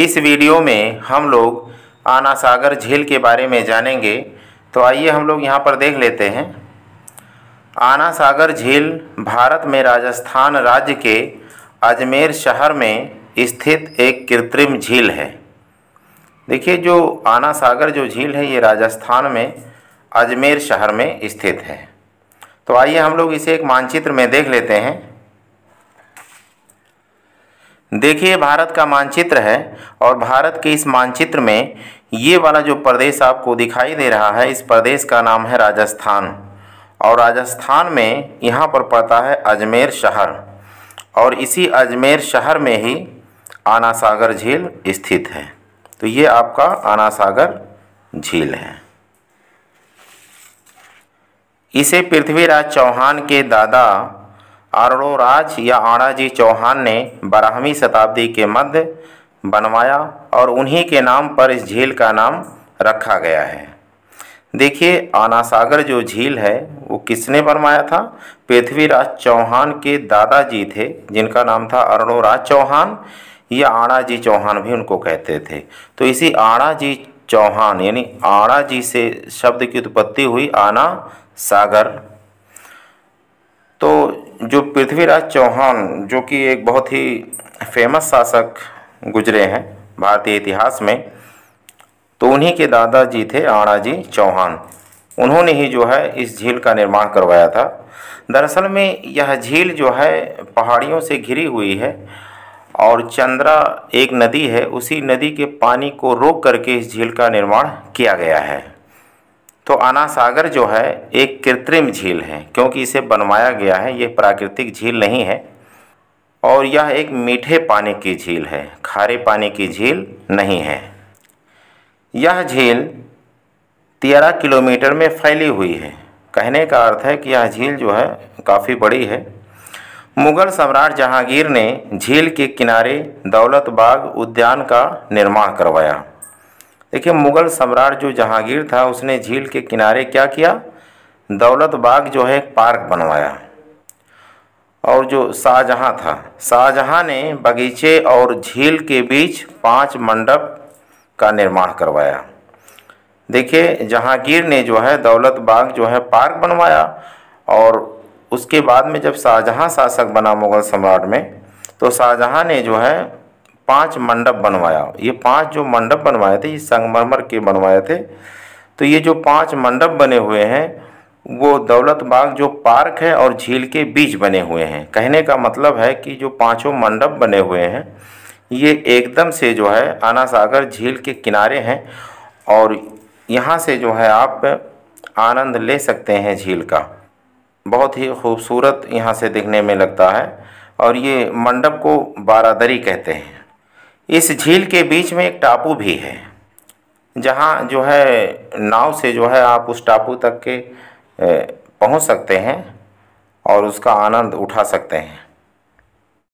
इस वीडियो में हम लोग आना सागर झील के बारे में जानेंगे तो आइए हम लोग यहाँ पर देख लेते हैं आना सागर झील भारत में राजस्थान राज्य के अजमेर शहर में स्थित एक कृत्रिम झील है देखिए जो आना सागर जो झील है ये राजस्थान में अजमेर शहर में स्थित है तो आइए हम लोग इसे एक मानचित्र में देख लेते हैं देखिए भारत का मानचित्र है और भारत के इस मानचित्र में ये वाला जो प्रदेश आपको दिखाई दे रहा है इस प्रदेश का नाम है राजस्थान और राजस्थान में यहाँ पर पड़ता है अजमेर शहर और इसी अजमेर शहर में ही आना सागर झील स्थित है तो ये आपका आना सागर झील है इसे पृथ्वीराज चौहान के दादा राज या आणाजी चौहान ने बारहवीं शताब्दी के मध्य बनवाया और उन्हीं के नाम पर इस झील का नाम रखा गया है देखिए आनासागर जो झील है वो किसने बनवाया था पृथ्वीराज चौहान के दादाजी थे जिनका नाम था राज चौहान या आणाजी चौहान भी उनको कहते थे तो इसी आणाजी चौहान यानी आणाजी से शब्द की उत्पत्ति हुई आना सागर जो पृथ्वीराज चौहान जो कि एक बहुत ही फेमस शासक गुजरे हैं भारतीय इतिहास में तो उन्हीं के दादाजी थे आणाजी चौहान उन्होंने ही जो है इस झील का निर्माण करवाया था दरअसल में यह झील जो है पहाड़ियों से घिरी हुई है और चंद्रा एक नदी है उसी नदी के पानी को रोक करके इस झील का निर्माण किया गया है तो आना सागर जो है एक कृत्रिम झील है क्योंकि इसे बनवाया गया है ये प्राकृतिक झील नहीं है और यह एक मीठे पानी की झील है खारे पानी की झील नहीं है यह झील तेरह किलोमीटर में फैली हुई है कहने का अर्थ है कि यह झील जो है काफ़ी बड़ी है मुगल सम्राट जहांगीर ने झील के किनारे दौलत बाग उद्यान का निर्माण करवाया देखिए मुग़ल सम्राट जो जहांगीर था उसने झील के किनारे क्या किया दौलत बाग जो है पार्क बनवाया और जो शाहजहाँ था शाहजहाँ ने बगीचे और झील के बीच पांच मंडप का निर्माण करवाया देखिए जहांगीर ने जो है दौलत बाग जो है पार्क बनवाया और उसके बाद में जब शाहजहाँ शासक बना मुग़ल सम्राट में तो शाहजहाँ ने जो है पांच मंडप बनवाया ये पांच जो मंडप बनवाए थे ये संगमरमर के बनवाए थे तो ये जो पांच मंडप बने हुए हैं वो दौलत बाग जो पार्क है और झील के बीच बने हुए हैं कहने का मतलब है कि जो पांचों मंडप बने हुए हैं ये एकदम से जो है आना सागर झील के किनारे हैं और यहाँ से जो है आप आनंद ले सकते हैं झील का बहुत ही खूबसूरत यहाँ से दिखने में लगता है और ये मंडप को बारादरी कहते हैं इस झील के बीच में एक टापू भी है जहाँ जो है नाव से जो है आप उस टापू तक के पहुँच सकते हैं और उसका आनंद उठा सकते हैं